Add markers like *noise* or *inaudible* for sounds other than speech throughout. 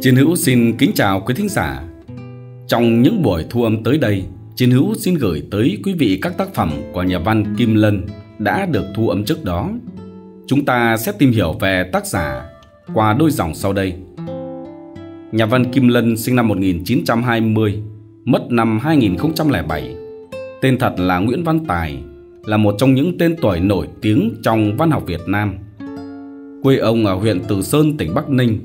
Chiến hữu xin kính chào quý thính giả. Trong những buổi thu âm tới đây, Chiến hữu xin gửi tới quý vị các tác phẩm của nhà văn Kim Lân đã được thu âm trước đó. Chúng ta sẽ tìm hiểu về tác giả qua đôi dòng sau đây. Nhà văn Kim Lân sinh năm 1920, mất năm 2007. Tên thật là Nguyễn Văn Tài, là một trong những tên tuổi nổi tiếng trong văn học Việt Nam. Quê ông ở huyện Từ Sơn, tỉnh Bắc Ninh,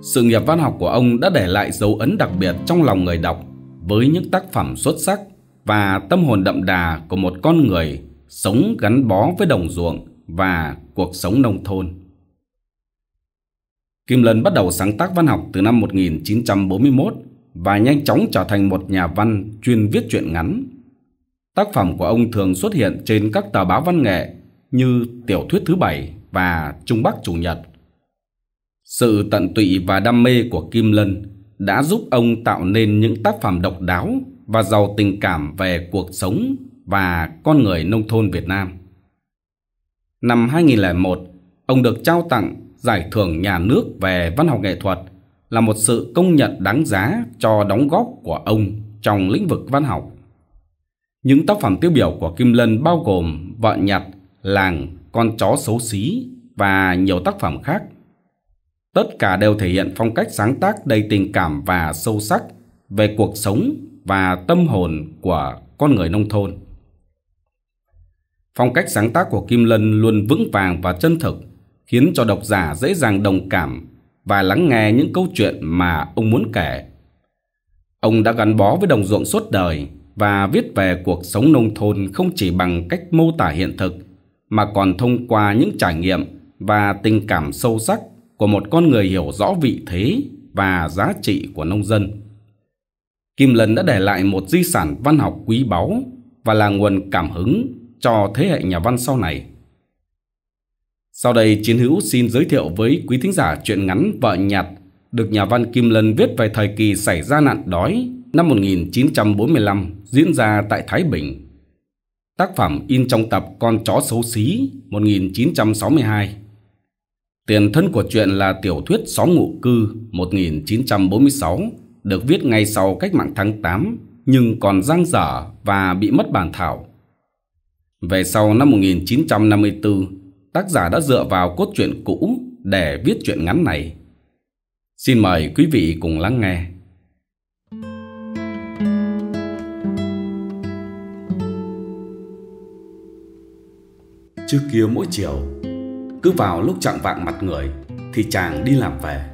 sự nghiệp văn học của ông đã để lại dấu ấn đặc biệt trong lòng người đọc với những tác phẩm xuất sắc và tâm hồn đậm đà của một con người sống gắn bó với đồng ruộng và cuộc sống nông thôn. Kim Lân bắt đầu sáng tác văn học từ năm 1941 và nhanh chóng trở thành một nhà văn chuyên viết truyện ngắn. Tác phẩm của ông thường xuất hiện trên các tờ báo văn nghệ như Tiểu thuyết thứ bảy và Trung Bắc Chủ nhật. Sự tận tụy và đam mê của Kim Lân đã giúp ông tạo nên những tác phẩm độc đáo và giàu tình cảm về cuộc sống và con người nông thôn Việt Nam. Năm 2001, ông được trao tặng Giải thưởng Nhà nước về văn học nghệ thuật là một sự công nhận đáng giá cho đóng góp của ông trong lĩnh vực văn học. Những tác phẩm tiêu biểu của Kim Lân bao gồm Vợ Nhặt, Làng, Con Chó Xấu Xí và nhiều tác phẩm khác – Tất cả đều thể hiện phong cách sáng tác đầy tình cảm và sâu sắc về cuộc sống và tâm hồn của con người nông thôn. Phong cách sáng tác của Kim Lân luôn vững vàng và chân thực, khiến cho độc giả dễ dàng đồng cảm và lắng nghe những câu chuyện mà ông muốn kể. Ông đã gắn bó với đồng ruộng suốt đời và viết về cuộc sống nông thôn không chỉ bằng cách mô tả hiện thực mà còn thông qua những trải nghiệm và tình cảm sâu sắc của một con người hiểu rõ vị thế và giá trị của nông dân. Kim Lân đã để lại một di sản văn học quý báu và là nguồn cảm hứng cho thế hệ nhà văn sau này. Sau đây, Chiến Hữu xin giới thiệu với quý thính giả truyện ngắn Vợ Nhặt được nhà văn Kim Lân viết về thời kỳ xảy ra nạn đói năm 1945 diễn ra tại Thái Bình. Tác phẩm in trong tập Con chó xấu xí 1962 Tiền thân của chuyện là tiểu thuyết Xóm Ngụ Cư 1946, được viết ngay sau cách mạng tháng 8, nhưng còn giang dở và bị mất bản thảo. Về sau năm 1954, tác giả đã dựa vào cốt truyện cũ để viết truyện ngắn này. Xin mời quý vị cùng lắng nghe. Trước kia mỗi chiều cứ vào lúc chạng vạng mặt người Thì chàng đi làm về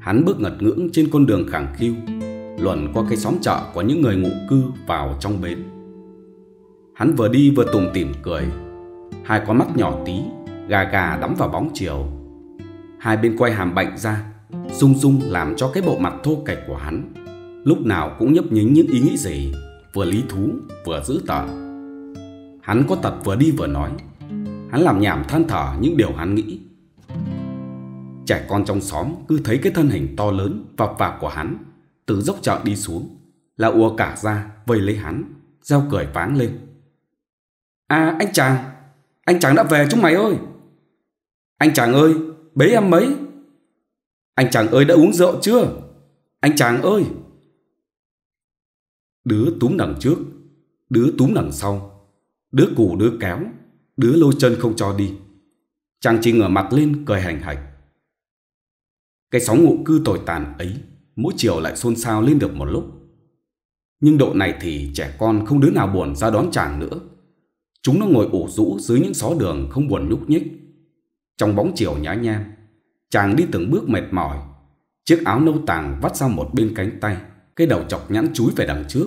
Hắn bước ngật ngưỡng trên con đường khẳng khiu Luồn qua cái xóm chợ của những người ngụ cư vào trong bến Hắn vừa đi vừa tùng tỉm cười Hai con mắt nhỏ tí Gà gà đắm vào bóng chiều Hai bên quay hàm bệnh ra Rung rung làm cho cái bộ mặt thô kệch của hắn Lúc nào cũng nhấp nhính những ý nghĩ gì Vừa lý thú vừa dữ tợn Hắn có tật vừa đi vừa nói Hắn làm nhảm than thở những điều hắn nghĩ Trẻ con trong xóm cứ thấy cái thân hình to lớn vập vạp của hắn Từ dốc chợ đi xuống Là ùa cả ra vây lấy hắn Giao cười váng lên À anh chàng Anh chàng đã về chúng mày ơi Anh chàng ơi Bế em mấy Anh chàng ơi đã uống rượu chưa Anh chàng ơi Đứa túm đằng trước Đứa túm đằng sau Đứa cù đứa kéo đứa lôi chân không cho đi. Chàng chỉ ngửa mặt lên cười hành hạch. Cái sóng ngụ cư tồi tàn ấy, mỗi chiều lại xôn xao lên được một lúc. Nhưng độ này thì trẻ con không đứa nào buồn ra đón chàng nữa. Chúng nó ngồi ủ rũ dưới những xó đường không buồn nhúc nhích. Trong bóng chiều nhá nham, chàng đi từng bước mệt mỏi. Chiếc áo nâu tàng vắt sang một bên cánh tay, cái đầu chọc nhãn chúi về đằng trước.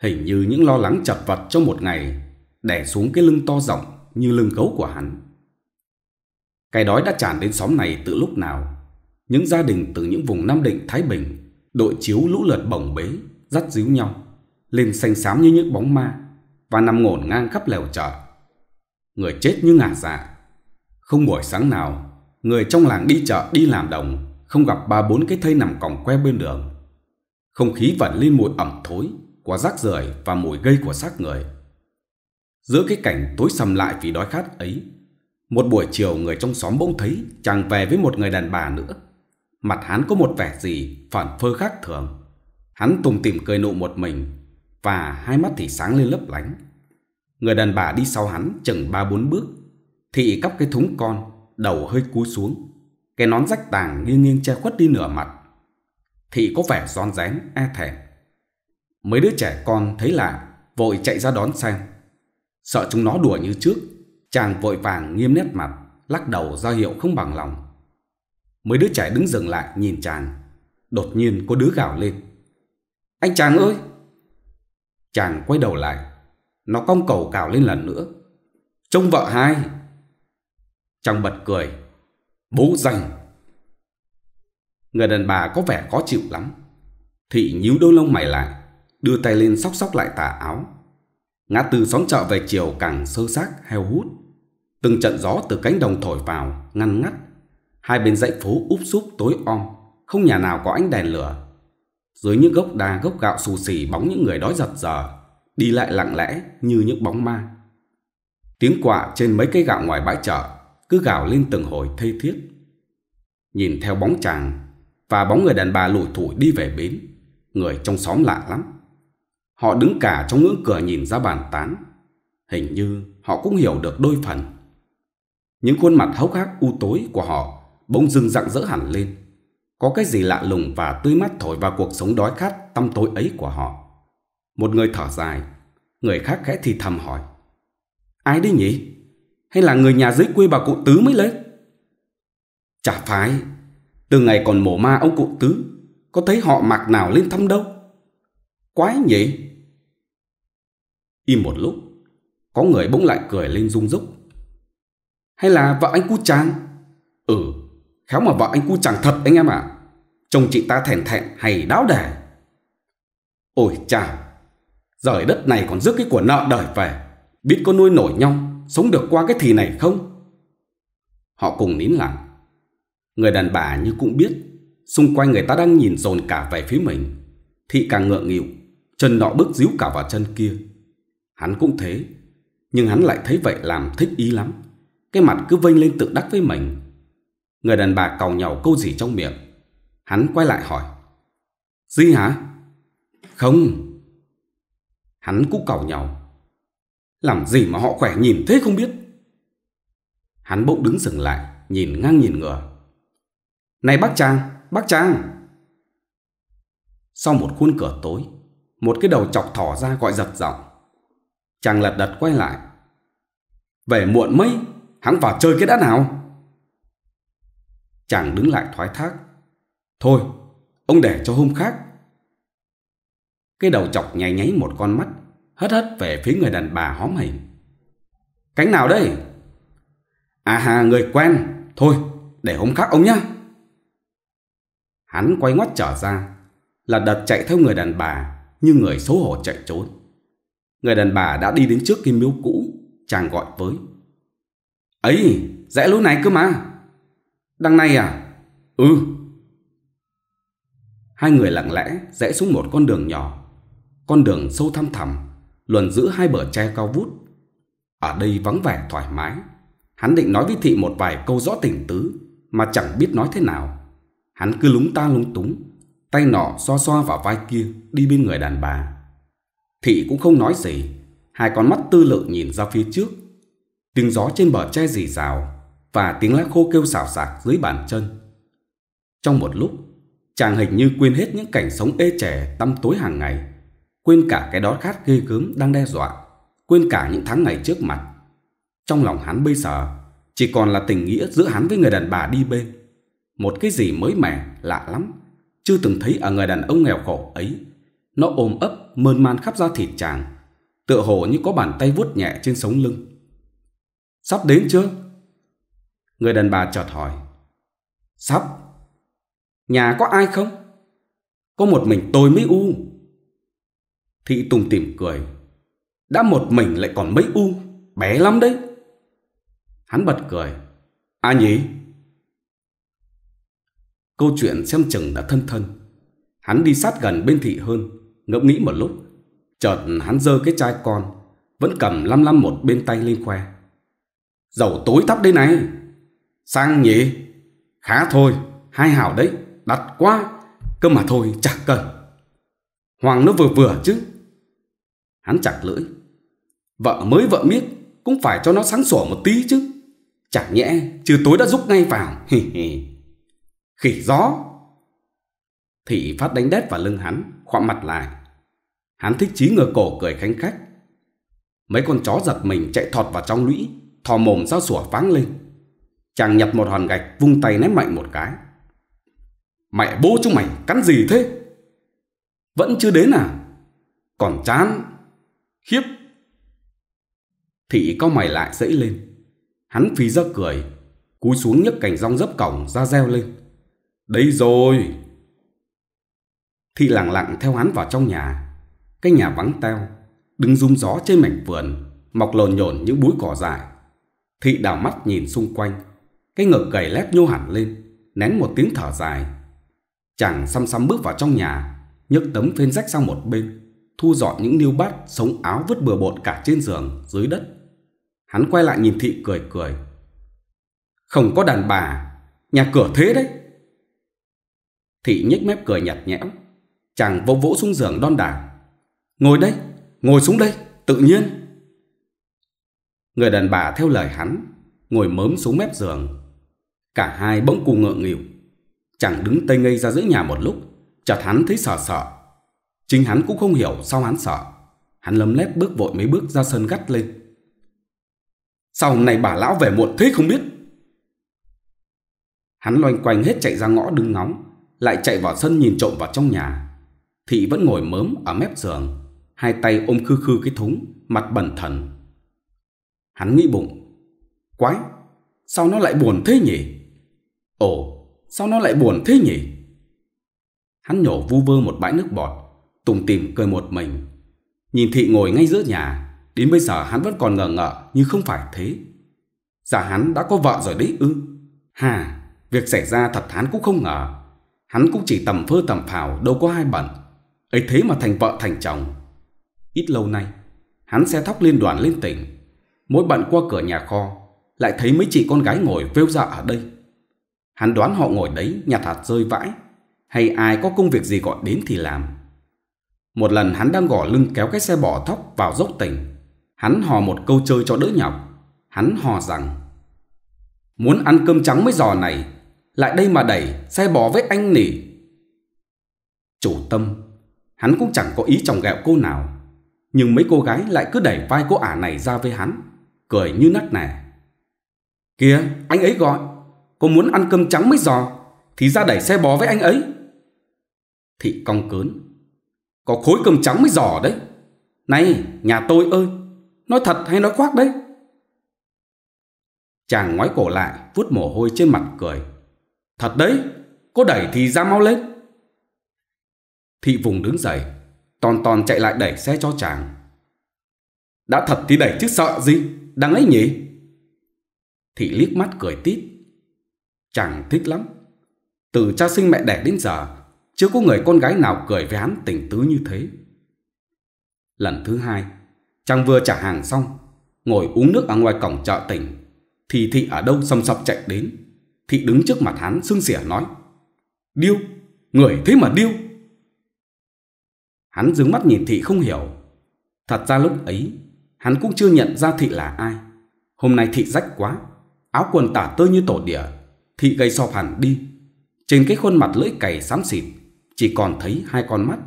Hình như những lo lắng chật vật trong một ngày đè xuống cái lưng to rộng như lưng gấu của hắn. Cái đói đã tràn đến xóm này từ lúc nào. Những gia đình từ những vùng Nam Định, Thái Bình, đội chiếu lũ lượt bồng bế, dắt díu nhau, lên xanh xám như những bóng ma và nằm ngổn ngang khắp lèo chợ. Người chết như ngả dạ. Không buổi sáng nào, người trong làng đi chợ đi làm đồng, không gặp ba bốn cái thây nằm còng que bên đường. Không khí vẫn lên mùi ẩm thối, của rác rưởi và mùi gây của xác người. Giữa cái cảnh tối sầm lại vì đói khát ấy, một buổi chiều người trong xóm bỗng thấy chàng về với một người đàn bà nữa. Mặt hắn có một vẻ gì phản phơ khác thường. Hắn tùng tìm cười nụ một mình và hai mắt thì sáng lên lấp lánh. Người đàn bà đi sau hắn chừng ba bốn bước thị cắp cái thúng con, đầu hơi cúi xuống. Cái nón rách tàng nghiêng nghiêng che khuất đi nửa mặt. Thị có vẻ giòn rén, e thẹn. Mấy đứa trẻ con thấy lạ, vội chạy ra đón xem Sợ chúng nó đùa như trước, chàng vội vàng nghiêm nét mặt, lắc đầu ra hiệu không bằng lòng. Mấy đứa trẻ đứng dừng lại nhìn chàng, đột nhiên có đứa gào lên. Anh chàng ơi! Chàng quay đầu lại, nó cong cầu cào lên lần nữa. Trông vợ hai! Chàng bật cười, bố dành! Người đàn bà có vẻ khó chịu lắm. Thị nhíu đôi lông mày lại, đưa tay lên sóc sóc lại tà áo Ngã tư xóm chợ về chiều càng sơ xác heo hút. Từng trận gió từ cánh đồng thổi vào, ngăn ngắt. Hai bên dãy phố úp súp tối om, không nhà nào có ánh đèn lửa. Dưới những gốc đa gốc gạo xù xì bóng những người đói giật giờ, đi lại lặng lẽ như những bóng ma. Tiếng quạ trên mấy cây gạo ngoài bãi chợ cứ gào lên từng hồi thê thiết. Nhìn theo bóng chàng và bóng người đàn bà lủi thủi đi về bến, người trong xóm lạ lắm. Họ đứng cả trong ngưỡng cửa nhìn ra bàn tán. Hình như họ cũng hiểu được đôi phần. Những khuôn mặt hốc hác u tối của họ bỗng dưng rạng rỡ hẳn lên. Có cái gì lạ lùng và tươi mát thổi vào cuộc sống đói khát tăm tối ấy của họ. Một người thở dài, người khác khẽ thì thầm hỏi. Ai đấy nhỉ? Hay là người nhà dưới quê bà cụ Tứ mới lấy? Chả phải, từ ngày còn mổ ma ông cụ Tứ, có thấy họ mặc nào lên thăm đâu. Quái nhỉ? Im một lúc, có người bỗng lại cười lên rung rúc. Hay là vợ anh cu chàng? Ừ, khéo mà vợ anh cu chàng thật anh em ạ. À. Chồng chị ta thèn thẹn hay đáo đẻ. Ôi chà, rời đất này còn rước cái của nợ đời về. Biết có nuôi nổi nhau, sống được qua cái thì này không? Họ cùng nín lặng. Người đàn bà như cũng biết, xung quanh người ta đang nhìn dồn cả về phía mình. Thị càng ngượng nghịu chân nọ bước díu cả vào chân kia. Hắn cũng thế, nhưng hắn lại thấy vậy làm thích ý lắm. Cái mặt cứ vênh lên tự đắc với mình. Người đàn bà cầu nhàu câu gì trong miệng. Hắn quay lại hỏi. Gì hả? Không. Hắn cũng cầu nhàu. Làm gì mà họ khỏe nhìn thế không biết. Hắn bỗng đứng dừng lại, nhìn ngang nhìn ngửa. Này bác Trang, bác Trang! Sau một khuôn cửa tối, một cái đầu chọc thỏ ra gọi giật giọng Chàng lật đật quay lại Về muộn mấy Hắn vào chơi cái đã nào Chàng đứng lại thoái thác Thôi Ông để cho hôm khác Cái đầu chọc nháy nháy một con mắt Hất hất về phía người đàn bà hóm hình Cánh nào đây À hà người quen Thôi để hôm khác ông nhé Hắn quay ngoắt trở ra Là đợt chạy theo người đàn bà như người xấu hổ chạy trốn. Người đàn bà đã đi đến trước cái miếu cũ, chàng gọi với. Ấy, rẽ lối này cơ mà. Đằng này à? Ừ. Hai người lặng lẽ rẽ xuống một con đường nhỏ. Con đường sâu thăm thẳm, luồn giữa hai bờ tre cao vút. Ở đây vắng vẻ thoải mái. Hắn định nói với thị một vài câu rõ tình tứ, mà chẳng biết nói thế nào. Hắn cứ lúng ta lúng túng, tay nọ xoa xoa vào vai kia đi bên người đàn bà. Thị cũng không nói gì, hai con mắt tư lự nhìn ra phía trước. Tiếng gió trên bờ tre rì rào và tiếng lá khô kêu xào xạc dưới bàn chân. Trong một lúc, chàng hình như quên hết những cảnh sống ê trẻ tăm tối hàng ngày, quên cả cái đó khát ghê gớm đang đe dọa, quên cả những tháng ngày trước mặt. Trong lòng hắn bây giờ chỉ còn là tình nghĩa giữa hắn với người đàn bà đi bên. Một cái gì mới mẻ, lạ lắm, chưa từng thấy ở người đàn ông nghèo khổ ấy. Nó ôm ấp, mơn man khắp da thịt chàng, tựa hồ như có bàn tay vuốt nhẹ trên sống lưng. Sắp đến chưa? Người đàn bà chợt hỏi. Sắp. Nhà có ai không? Có một mình tôi mới u. Thị Tùng tìm cười. Đã một mình lại còn mấy u, bé lắm đấy. Hắn bật cười. À nhỉ? Câu chuyện xem chừng đã thân thân. Hắn đi sát gần bên thị hơn, ngẫm nghĩ một lúc. Chợt hắn dơ cái chai con, vẫn cầm lăm lăm một bên tay lên khoe. Dầu tối thắp đây này. Sang nhỉ? Khá thôi, hai hảo đấy, đặt quá. Cơ mà thôi, chẳng cần. Hoàng nó vừa vừa chứ. Hắn chặt lưỡi. Vợ mới vợ miết, cũng phải cho nó sáng sủa một tí chứ. Chẳng nhẽ, trừ tối đã rút ngay vào. *laughs* Hì hì. Khỉ gió! Thị phát đánh đét vào lưng hắn, khoạm mặt lại. Hắn thích chí ngửa cổ cười khánh khách. Mấy con chó giật mình chạy thọt vào trong lũy, thò mồm ra sủa váng lên. Chàng nhặt một hòn gạch vung tay ném mạnh một cái. Mẹ bố chúng mày cắn gì thế? Vẫn chưa đến à? Còn chán. Khiếp. Thị co mày lại dẫy lên. Hắn phí ra cười, cúi xuống nhấc cành rong dấp cổng ra reo lên. Đây rồi! Thị lặng lặng theo hắn vào trong nhà. Cái nhà vắng teo, đứng rung gió trên mảnh vườn, mọc lồn nhổn những búi cỏ dại. Thị đảo mắt nhìn xung quanh, cái ngực gầy lép nhô hẳn lên, nén một tiếng thở dài. Chàng xăm xăm bước vào trong nhà, nhấc tấm phên rách sang một bên, thu dọn những niêu bát, sống áo vứt bừa bộn cả trên giường, dưới đất. Hắn quay lại nhìn thị cười cười. Không có đàn bà, nhà cửa thế đấy. Thị nhếch mép cười nhạt nhẽo. Chàng vỗ vỗ xuống giường đon đả. Ngồi đây, ngồi xuống đây, tự nhiên. Người đàn bà theo lời hắn, ngồi mớm xuống mép giường. Cả hai bỗng cùng ngượng nghỉu. Chàng đứng tây ngây ra giữa nhà một lúc, chợt hắn thấy sợ sợ. Chính hắn cũng không hiểu sao hắn sợ. Hắn lấm lét bước vội mấy bước ra sân gắt lên. Sao hôm nay bà lão về muộn thế không biết? Hắn loanh quanh hết chạy ra ngõ đứng ngóng, lại chạy vào sân nhìn trộm vào trong nhà. Thị vẫn ngồi mớm ở mép giường, hai tay ôm khư khư cái thúng, mặt bẩn thần. Hắn nghĩ bụng, quái, sao nó lại buồn thế nhỉ? Ồ, sao nó lại buồn thế nhỉ? Hắn nhổ vu vơ một bãi nước bọt, tùng tìm cười một mình. Nhìn thị ngồi ngay giữa nhà, đến bây giờ hắn vẫn còn ngờ ngợ như không phải thế. Giả dạ hắn đã có vợ rồi đấy ư? Hà, việc xảy ra thật hắn cũng không ngờ. Hắn cũng chỉ tầm phơ tầm phào đâu có hai bẩn ấy thế mà thành vợ thành chồng Ít lâu nay Hắn xe thóc liên đoàn lên tỉnh Mỗi bận qua cửa nhà kho Lại thấy mấy chị con gái ngồi vêu dạ ở đây Hắn đoán họ ngồi đấy nhặt hạt rơi vãi Hay ai có công việc gì gọi đến thì làm Một lần hắn đang gõ lưng kéo cái xe bỏ thóc vào dốc tỉnh Hắn hò một câu chơi cho đỡ nhọc Hắn hò rằng Muốn ăn cơm trắng mấy giò này lại đây mà đẩy, xe bò với anh nỉ. Chủ tâm, hắn cũng chẳng có ý chồng ghẹo cô nào, nhưng mấy cô gái lại cứ đẩy vai cô ả này ra với hắn, cười như nắt nẻ. Kìa, anh ấy gọi, cô muốn ăn cơm trắng mới giò, thì ra đẩy xe bò với anh ấy. Thị cong cớn, có khối cơm trắng mới giò đấy. Này, nhà tôi ơi, nói thật hay nói khoác đấy? Chàng ngoái cổ lại, vuốt mồ hôi trên mặt cười. Thật đấy, cô đẩy thì ra mau lên. Thị vùng đứng dậy, Toàn toàn chạy lại đẩy xe cho chàng. Đã thật thì đẩy chứ sợ gì, đang ấy nhỉ? Thị liếc mắt cười tít. Chàng thích lắm. Từ cha sinh mẹ đẻ đến giờ, chưa có người con gái nào cười với hắn tình tứ như thế. Lần thứ hai, chàng vừa trả hàng xong, ngồi uống nước ở ngoài cổng chợ tỉnh, thì thị ở đâu sầm sọc chạy đến. Thị đứng trước mặt hắn sưng xỉa nói Điêu, người thế mà điêu Hắn dướng mắt nhìn thị không hiểu Thật ra lúc ấy Hắn cũng chưa nhận ra thị là ai Hôm nay thị rách quá Áo quần tả tơi như tổ đỉa Thị gây so hẳn đi Trên cái khuôn mặt lưỡi cày xám xịt Chỉ còn thấy hai con mắt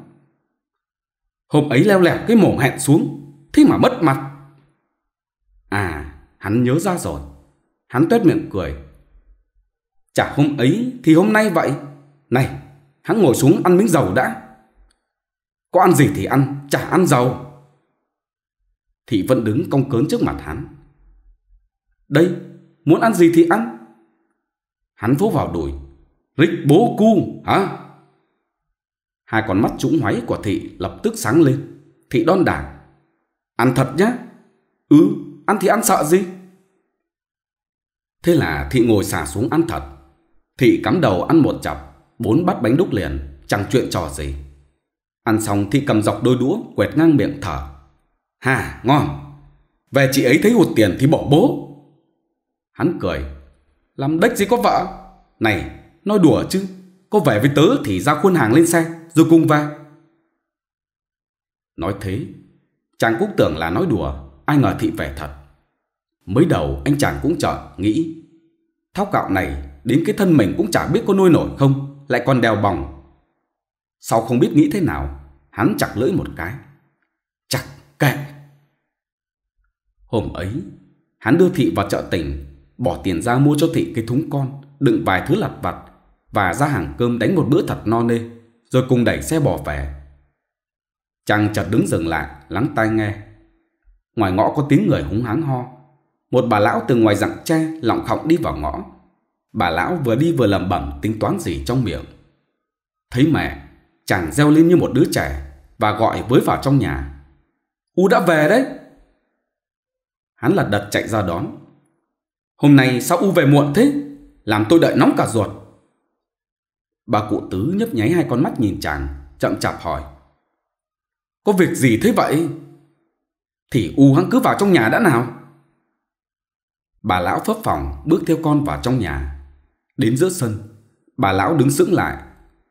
Hôm ấy leo lẻo cái mồm hẹn xuống Thế mà mất mặt À hắn nhớ ra rồi Hắn tuét miệng cười Chả hôm ấy thì hôm nay vậy. Này, hắn ngồi xuống ăn miếng dầu đã. Có ăn gì thì ăn, chả ăn dầu. Thị vẫn đứng cong cớn trước mặt hắn. Đây, muốn ăn gì thì ăn. Hắn vỗ vào đùi. Rích bố cu, hả? Hai con mắt trũng hoáy của thị lập tức sáng lên. Thị đon đả Ăn thật nhá. Ừ, ăn thì ăn sợ gì? Thế là thị ngồi xả xuống ăn thật. Thị cắm đầu ăn một chọc, bốn bát bánh đúc liền, chẳng chuyện trò gì. Ăn xong Thị cầm dọc đôi đũa, quẹt ngang miệng thở. Hà, ngon. Về chị ấy thấy hụt tiền thì bỏ bố. Hắn cười. Làm đếch gì có vợ. Này, nói đùa chứ. Có vẻ với tớ thì ra khuôn hàng lên xe, rồi cùng về. Nói thế, chàng cũng tưởng là nói đùa, ai ngờ thị về thật. Mới đầu anh chàng cũng chọn, nghĩ. Thóc gạo này đến cái thân mình cũng chả biết có nuôi nổi không, lại còn đèo bỏng. Sau không biết nghĩ thế nào, hắn chặt lưỡi một cái. Chặt kệ. Hôm ấy, hắn đưa thị vào chợ tỉnh, bỏ tiền ra mua cho thị cái thúng con, đựng vài thứ lặt vặt và ra hàng cơm đánh một bữa thật no nê, rồi cùng đẩy xe bỏ về. Chàng chợt đứng dừng lại, lắng tai nghe. Ngoài ngõ có tiếng người húng háng ho. Một bà lão từ ngoài rặng tre lọng khọng đi vào ngõ, Bà lão vừa đi vừa lầm bẩm tính toán gì trong miệng. Thấy mẹ, chàng reo lên như một đứa trẻ và gọi với vào trong nhà. U đã về đấy. Hắn lật đật chạy ra đón. Hôm nay sao U về muộn thế? Làm tôi đợi nóng cả ruột. Bà cụ tứ nhấp nháy hai con mắt nhìn chàng, chậm chạp hỏi. Có việc gì thế vậy? Thì U hắn cứ vào trong nhà đã nào. Bà lão phấp phòng bước theo con vào trong nhà Đến giữa sân, bà lão đứng sững lại,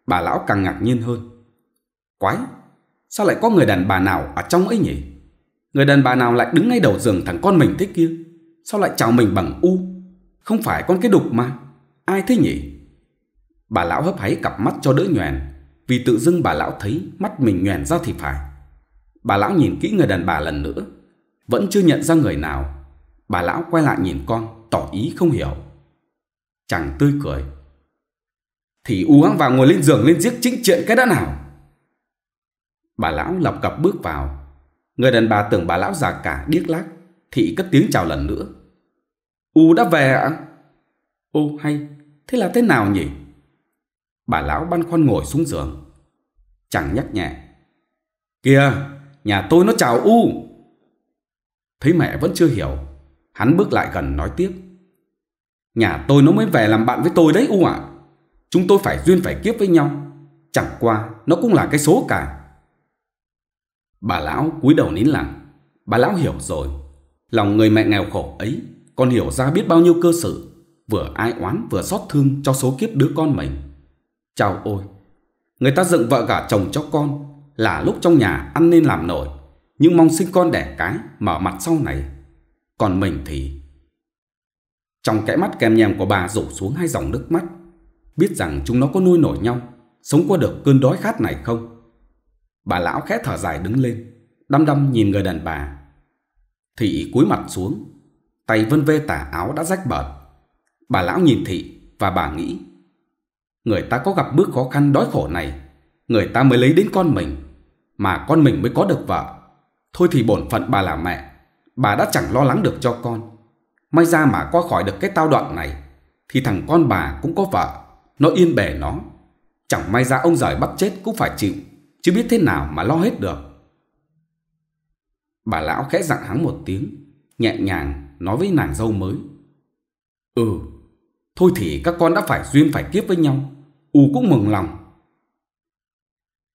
bà lão càng ngạc nhiên hơn. Quái, sao lại có người đàn bà nào ở trong ấy nhỉ? Người đàn bà nào lại đứng ngay đầu giường thằng con mình thế kia? Sao lại chào mình bằng u? Không phải con cái đục mà, ai thế nhỉ? Bà lão hấp háy cặp mắt cho đỡ nhoèn, vì tự dưng bà lão thấy mắt mình nhoèn ra thì phải. Bà lão nhìn kỹ người đàn bà lần nữa, vẫn chưa nhận ra người nào. Bà lão quay lại nhìn con, tỏ ý không hiểu chẳng tươi cười. Thì u áng vào ngồi lên giường lên giếc chính chuyện cái đã nào. Bà lão lọc cặp bước vào. Người đàn bà tưởng bà lão già cả điếc lác. Thị cất tiếng chào lần nữa. U đã về ạ. Ô hay, thế là thế nào nhỉ? Bà lão băn khoăn ngồi xuống giường. Chẳng nhắc nhẹ. Kìa, nhà tôi nó chào U. Thấy mẹ vẫn chưa hiểu, hắn bước lại gần nói tiếp. Nhà tôi nó mới về làm bạn với tôi đấy U ạ Chúng tôi phải duyên phải kiếp với nhau Chẳng qua nó cũng là cái số cả Bà lão cúi đầu nín lặng Bà lão hiểu rồi Lòng người mẹ nghèo khổ ấy còn hiểu ra biết bao nhiêu cơ sự Vừa ai oán vừa xót thương cho số kiếp đứa con mình Chào ôi Người ta dựng vợ gả chồng cho con Là lúc trong nhà ăn nên làm nổi Nhưng mong sinh con đẻ cái Mở mặt sau này Còn mình thì trong cái mắt kem nhem của bà rủ xuống hai dòng nước mắt. Biết rằng chúng nó có nuôi nổi nhau, sống qua được cơn đói khát này không? Bà lão khẽ thở dài đứng lên, đăm đăm nhìn người đàn bà. Thị cúi mặt xuống, tay vân vê tả áo đã rách bợt. Bà lão nhìn thị và bà nghĩ. Người ta có gặp bước khó khăn đói khổ này, người ta mới lấy đến con mình, mà con mình mới có được vợ. Thôi thì bổn phận bà là mẹ, bà đã chẳng lo lắng được cho con. May ra mà qua khỏi được cái tao đoạn này Thì thằng con bà cũng có vợ Nó yên bề nó Chẳng may ra ông giời bắt chết cũng phải chịu Chứ biết thế nào mà lo hết được Bà lão khẽ dặn hắn một tiếng Nhẹ nhàng nói với nàng dâu mới Ừ Thôi thì các con đã phải duyên phải kiếp với nhau U cũng mừng lòng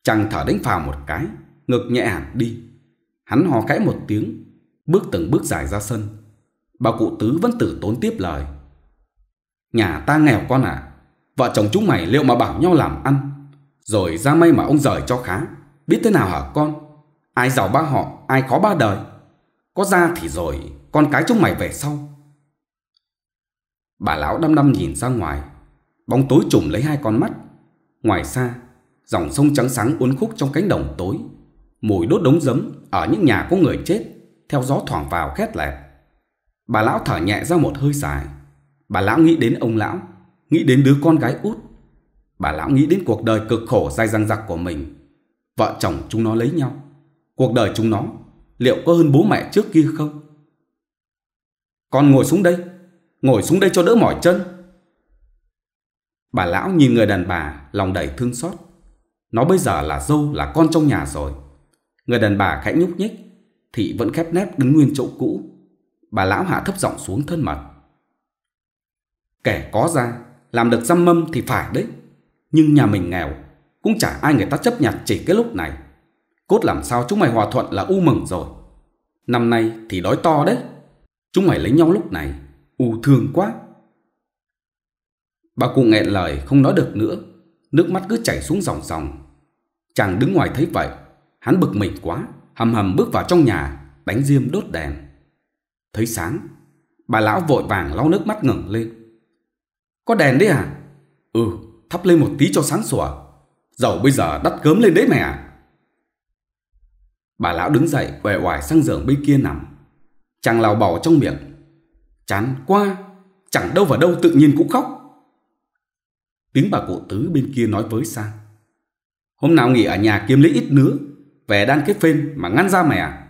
Chàng thở đánh phào một cái Ngực nhẹ hẳn đi Hắn hò khẽ một tiếng Bước từng bước dài ra sân Bà cụ tứ vẫn tử tốn tiếp lời Nhà ta nghèo con à Vợ chồng chúng mày liệu mà bảo nhau làm ăn Rồi ra may mà ông rời cho khá Biết thế nào hả con Ai giàu ba họ ai khó ba đời Có ra thì rồi Con cái chúng mày về sau Bà lão đăm đăm nhìn ra ngoài Bóng tối trùm lấy hai con mắt Ngoài xa Dòng sông trắng sáng uốn khúc trong cánh đồng tối Mùi đốt đống giấm Ở những nhà có người chết Theo gió thoảng vào khét lẹp Bà lão thở nhẹ ra một hơi dài. Bà lão nghĩ đến ông lão, nghĩ đến đứa con gái út. Bà lão nghĩ đến cuộc đời cực khổ dai răng giặc của mình. Vợ chồng chúng nó lấy nhau. Cuộc đời chúng nó liệu có hơn bố mẹ trước kia không? Con ngồi xuống đây, ngồi xuống đây cho đỡ mỏi chân. Bà lão nhìn người đàn bà, lòng đầy thương xót. Nó bây giờ là dâu, là con trong nhà rồi. Người đàn bà khẽ nhúc nhích, thị vẫn khép nép đứng nguyên chỗ cũ, Bà lão hạ thấp giọng xuống thân mật. Kẻ có ra, làm được răm mâm thì phải đấy. Nhưng nhà mình nghèo, cũng chả ai người ta chấp nhận chỉ cái lúc này. Cốt làm sao chúng mày hòa thuận là u mừng rồi. Năm nay thì đói to đấy. Chúng mày lấy nhau lúc này, u thương quá. Bà cụ nghẹn lời không nói được nữa, nước mắt cứ chảy xuống dòng dòng. Chàng đứng ngoài thấy vậy, hắn bực mình quá, hầm hầm bước vào trong nhà, đánh diêm đốt đèn. Thấy sáng, bà lão vội vàng lau nước mắt ngẩng lên. Có đèn đấy à? Ừ, thắp lên một tí cho sáng sủa. Dầu bây giờ đắt gớm lên đấy mẹ. Bà lão đứng dậy uể oải sang giường bên kia nằm. Chàng lào bỏ trong miệng. Chán quá, chẳng đâu vào đâu tự nhiên cũng khóc. Tiếng bà cụ tứ bên kia nói với sang. Hôm nào nghỉ ở nhà kiếm lấy ít nữa, về đan cái phên mà ngăn ra mày à?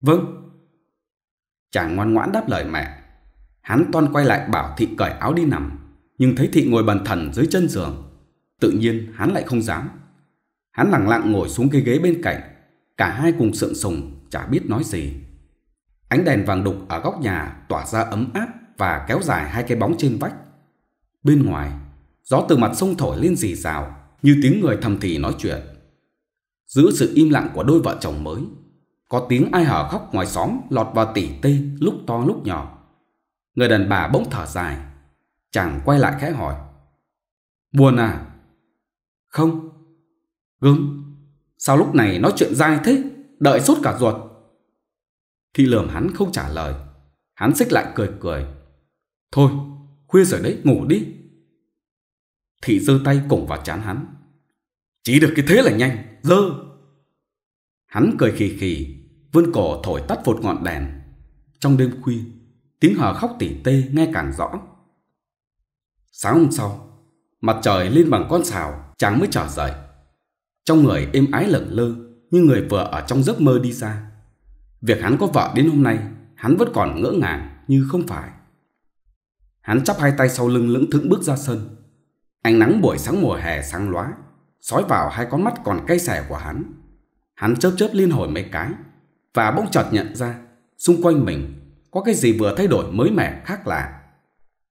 Vâng, Chàng ngoan ngoãn đáp lời mẹ. Hắn toan quay lại bảo thị cởi áo đi nằm, nhưng thấy thị ngồi bần thần dưới chân giường. Tự nhiên hắn lại không dám. Hắn lặng lặng ngồi xuống cái ghế bên cạnh, cả hai cùng sượng sùng, chả biết nói gì. Ánh đèn vàng đục ở góc nhà tỏa ra ấm áp và kéo dài hai cái bóng trên vách. Bên ngoài, gió từ mặt sông thổi lên rì rào như tiếng người thầm thì nói chuyện. Giữa sự im lặng của đôi vợ chồng mới, có tiếng ai hở khóc ngoài xóm lọt vào tỉ tê lúc to lúc nhỏ. Người đàn bà bỗng thở dài. Chàng quay lại khẽ hỏi. Buồn à? Không. Gớm, sao lúc này nói chuyện dai thế? Đợi suốt cả ruột. Thị lườm hắn không trả lời. Hắn xích lại cười cười. Thôi, khuya rồi đấy, ngủ đi. Thị giơ tay cổng vào chán hắn. Chỉ được cái thế là nhanh, dơ. Hắn cười khì khì, vươn cổ thổi tắt một ngọn đèn. Trong đêm khuya, tiếng hờ khóc tỉ tê nghe càng rõ. Sáng hôm sau, mặt trời lên bằng con sào, chàng mới trở dậy. Trong người êm ái lẩn lơ, như người vừa ở trong giấc mơ đi xa. Việc hắn có vợ đến hôm nay, hắn vẫn còn ngỡ ngàng như không phải. Hắn chắp hai tay sau lưng lững thững bước ra sân. Ánh nắng buổi sáng mùa hè sáng lóa, sói vào hai con mắt còn cay xẻ của hắn. Hắn chớp chớp liên hồi mấy cái và bỗng chợt nhận ra xung quanh mình có cái gì vừa thay đổi mới mẻ khác lạ.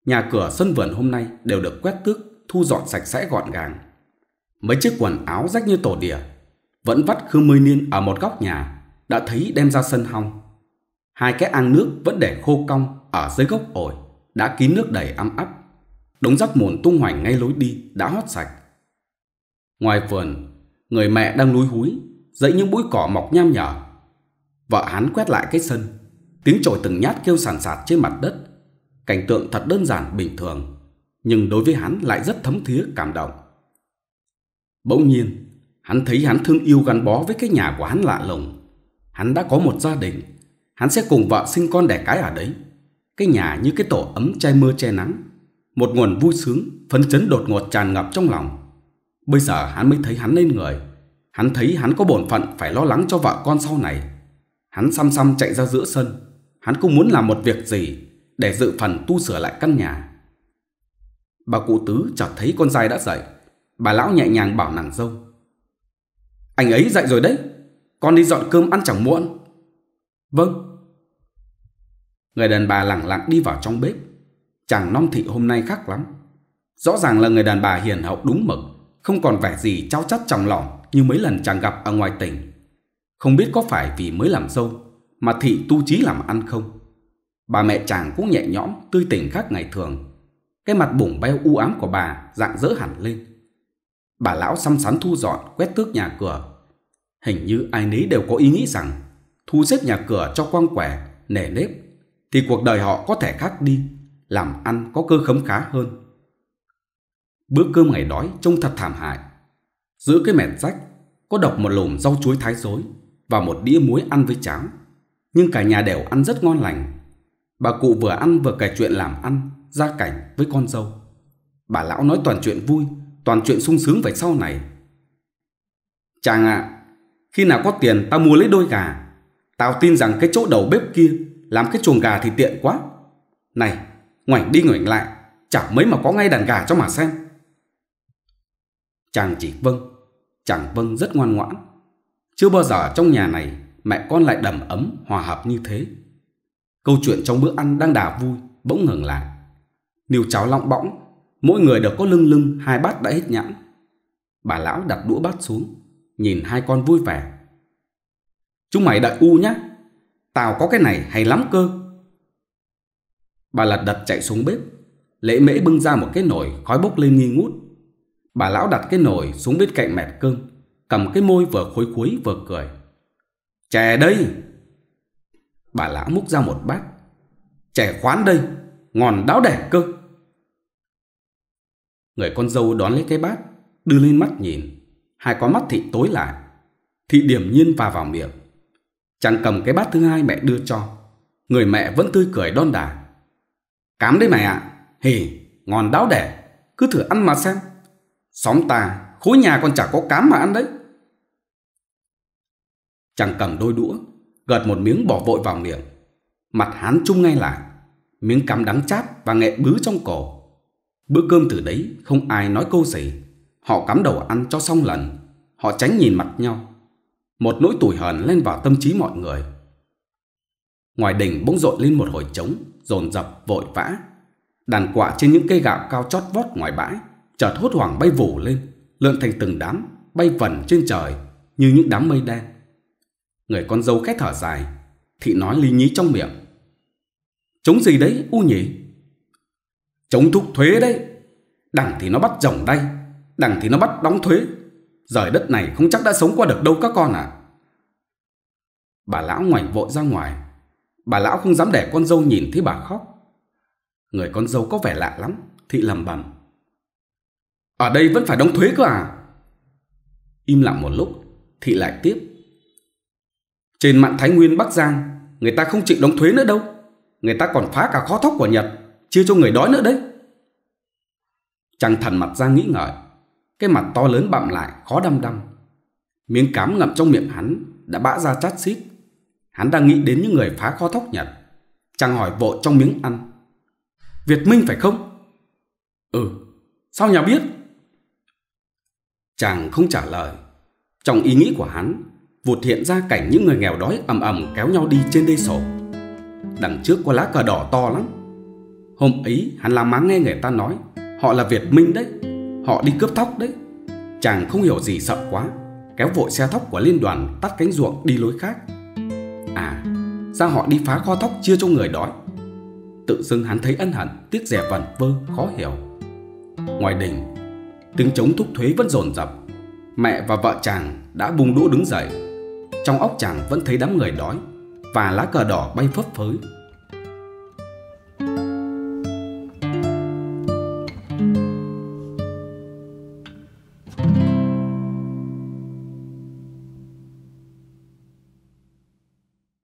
Nhà cửa sân vườn hôm nay đều được quét tước, thu dọn sạch sẽ gọn gàng. Mấy chiếc quần áo rách như tổ đỉa vẫn vắt khư mươi niên ở một góc nhà đã thấy đem ra sân hong. Hai cái ang nước vẫn để khô cong ở dưới gốc ổi đã kín nước đầy ấm ấp Đống rác mồn tung hoành ngay lối đi đã hót sạch. Ngoài vườn, người mẹ đang lúi húi dẫy những bụi cỏ mọc nham nhở. Vợ hắn quét lại cái sân, tiếng chổi từng nhát kêu sàn sạt trên mặt đất. Cảnh tượng thật đơn giản bình thường, nhưng đối với hắn lại rất thấm thía cảm động. Bỗng nhiên, hắn thấy hắn thương yêu gắn bó với cái nhà của hắn lạ lùng. Hắn đã có một gia đình, hắn sẽ cùng vợ sinh con đẻ cái ở đấy. Cái nhà như cái tổ ấm che mưa che nắng, một nguồn vui sướng, phấn chấn đột ngột tràn ngập trong lòng. Bây giờ hắn mới thấy hắn lên người, Hắn thấy hắn có bổn phận phải lo lắng cho vợ con sau này. Hắn xăm xăm chạy ra giữa sân. Hắn cũng muốn làm một việc gì để dự phần tu sửa lại căn nhà. Bà cụ tứ chợt thấy con trai đã dậy. Bà lão nhẹ nhàng bảo nàng dâu. Anh ấy dậy rồi đấy. Con đi dọn cơm ăn chẳng muộn. Vâng. Người đàn bà lẳng lặng đi vào trong bếp. Chàng non thị hôm nay khác lắm. Rõ ràng là người đàn bà hiền hậu đúng mực, không còn vẻ gì trao chắt trong lòng như mấy lần chàng gặp ở ngoài tỉnh. Không biết có phải vì mới làm dâu mà thị tu trí làm ăn không? Bà mẹ chàng cũng nhẹ nhõm, tươi tỉnh khác ngày thường. Cái mặt bủng beo u ám của bà dạng dỡ hẳn lên. Bà lão xăm xắn thu dọn, quét tước nhà cửa. Hình như ai nấy đều có ý nghĩ rằng thu xếp nhà cửa cho quang quẻ, nề nếp thì cuộc đời họ có thể khác đi, làm ăn có cơ khấm khá hơn. Bữa cơm ngày đói trông thật thảm hại. Giữa cái mẻn rách Có đọc một lồm rau chuối thái rối Và một đĩa muối ăn với cháo Nhưng cả nhà đều ăn rất ngon lành Bà cụ vừa ăn vừa kể chuyện làm ăn Gia cảnh với con dâu Bà lão nói toàn chuyện vui Toàn chuyện sung sướng về sau này Chàng ạ Khi nào có tiền tao mua lấy đôi gà Tao tin rằng cái chỗ đầu bếp kia Làm cái chuồng gà thì tiện quá Này ngoảnh đi ngoảnh lại Chẳng mấy mà có ngay đàn gà cho mà xem Chàng chỉ vâng Chẳng vâng rất ngoan ngoãn. Chưa bao giờ trong nhà này mẹ con lại đầm ấm, hòa hợp như thế. Câu chuyện trong bữa ăn đang đà vui, bỗng ngừng lại. nhiều cháo lọng bõng, mỗi người đều có lưng lưng hai bát đã hết nhãn. Bà lão đặt đũa bát xuống, nhìn hai con vui vẻ. Chúng mày đợi u nhá, tao có cái này hay lắm cơ. Bà lật đật chạy xuống bếp, lễ mễ bưng ra một cái nồi khói bốc lên nghi ngút. Bà lão đặt cái nồi xuống bên cạnh mẹt cưng, cầm cái môi vừa khối khuấy vừa cười. Chè đây! Bà lão múc ra một bát. Chè khoán đây, ngon đáo đẹp cơ. Người con dâu đón lấy cái bát, đưa lên mắt nhìn. Hai con mắt thị tối lại. Thị điểm nhiên và vào miệng. Chàng cầm cái bát thứ hai mẹ đưa cho. Người mẹ vẫn tươi cười đon đà. Cám đấy mẹ ạ. Hì, ngon đáo đẻ. Cứ thử ăn mà xem. Xóm ta, khối nhà con chả có cám mà ăn đấy. Chàng cầm đôi đũa, gật một miếng bỏ vội vào miệng. Mặt hán chung ngay lại, miếng cắm đắng chát và nghẹ bứ trong cổ. Bữa cơm từ đấy không ai nói câu gì. Họ cắm đầu ăn cho xong lần, họ tránh nhìn mặt nhau. Một nỗi tủi hờn lên vào tâm trí mọi người. Ngoài đỉnh bỗng rộn lên một hồi trống, dồn dập vội vã. Đàn quạ trên những cây gạo cao chót vót ngoài bãi chợt hốt hoảng bay vù lên, lượn thành từng đám, bay vần trên trời như những đám mây đen. Người con dâu khét thở dài, thị nói lý nhí trong miệng. Chống gì đấy, u nhỉ? Chống thúc thuế đấy. Đằng thì nó bắt rồng đây, đằng thì nó bắt đóng thuế. Rời đất này không chắc đã sống qua được đâu các con à. Bà lão ngoảnh vội ra ngoài. Bà lão không dám để con dâu nhìn thấy bà khóc. Người con dâu có vẻ lạ lắm, thị lầm bầm. Ở đây vẫn phải đóng thuế cơ à? Im lặng một lúc, thị lại tiếp. Trên mạn Thái Nguyên Bắc Giang, người ta không chịu đóng thuế nữa đâu. Người ta còn phá cả kho thóc của Nhật, chia cho người đói nữa đấy. Chàng thần mặt ra nghĩ ngợi, cái mặt to lớn bặm lại, khó đăm đăm. Miếng cám ngậm trong miệng hắn đã bã ra chát xít. Hắn đang nghĩ đến những người phá kho thóc Nhật. Chàng hỏi vội trong miếng ăn. Việt Minh phải không? Ừ, sao nhà biết? Chàng không trả lời. Trong ý nghĩ của hắn, vụt hiện ra cảnh những người nghèo đói ầm ầm kéo nhau đi trên đê sổ. Đằng trước có lá cờ đỏ to lắm. Hôm ấy hắn la máng nghe người ta nói, họ là Việt Minh đấy, họ đi cướp thóc đấy. Chàng không hiểu gì sợ quá, kéo vội xe thóc của liên đoàn tắt cánh ruộng đi lối khác. À, sao họ đi phá kho thóc chia cho người đói. Tự dưng hắn thấy ân hận, tiếc rẻ vẩn vơ, khó hiểu. Ngoài đình, tiếng chống thúc thuế vẫn dồn dập. Mẹ và vợ chàng đã bung đũa đứng dậy. Trong óc chàng vẫn thấy đám người đói và lá cờ đỏ bay phấp phới